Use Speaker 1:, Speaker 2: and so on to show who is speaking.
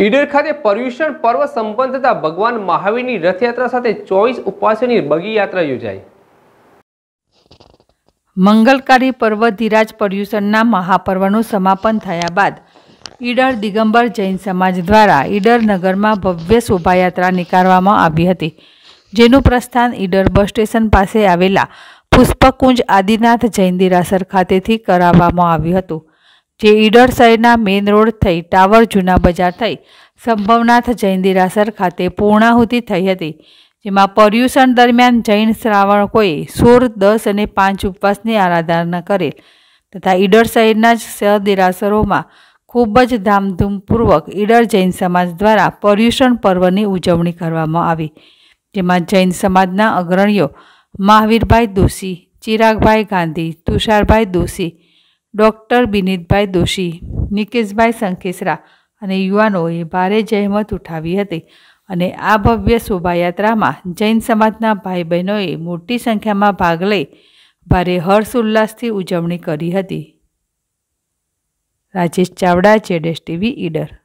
Speaker 1: ઈડર ખાતે પર્યુષણ પર્વ સંપન્ન થતા ભગવાન મહાવીરની રથયાત્રા સાથે ચોવીસ ઉપાસની બગી યાત્રા યોજાઈ
Speaker 2: મંગલકારી પર્વ ધીરાજ પર્યુષણના મહાપર્વનું સમાપન થયા બાદ ઈડર દિગંબર જૈન સમાજ દ્વારા ઈડર નગરમાં ભવ્ય શોભાયાત્રા નીકાળવામાં આવી હતી જેનું પ્રસ્થાન ઈડર બસ સ્ટેશન પાસે આવેલા પુષ્પકુંજ આદિનાથ જૈન દિરાસર ખાતેથી કરાવવામાં આવ્યું હતું જે ઈડર શહેરના મેઇન રોડ થઈ ટાવર જૂના બજાર થઈ સંભવનાથ જૈન દિરાસર ખાતે પૂર્ણાહુતિ થઈ હતી જેમાં પર્યુષણ દરમિયાન જૈન શ્રાવણકોએ સોળ દસ અને પાંચ ઉપવાસની આરાધના કરેલ તથા ઈડર શહેરના જ સદેરાસરોમાં ખૂબ જ ધામધૂમપૂર્વક ઈડર જૈન સમાજ દ્વારા પર્યુષણ પર્વની ઉજવણી કરવામાં આવી જેમાં જૈન સમાજના અગ્રણીઓ મહાવીરભાઈ દોશી ચિરાગભાઈ ગાંધી તુષારભાઈ દોશી ડૉક્ટર બિનીતભાઈ દોશી નિકેશભાઈ સંકેસરા અને યુવાનોએ ભારે જહેમત ઉઠાવી હતી અને આ ભવ્ય શોભાયાત્રામાં જૈન સમાજના ભાઈ બહેનોએ મોટી સંખ્યામાં ભાગ લઈ ભારે હર્ષ ઉલ્લાસથી ઉજવણી કરી હતી રાજેશ ચાવડા જેડેશ ટીવી ઈડર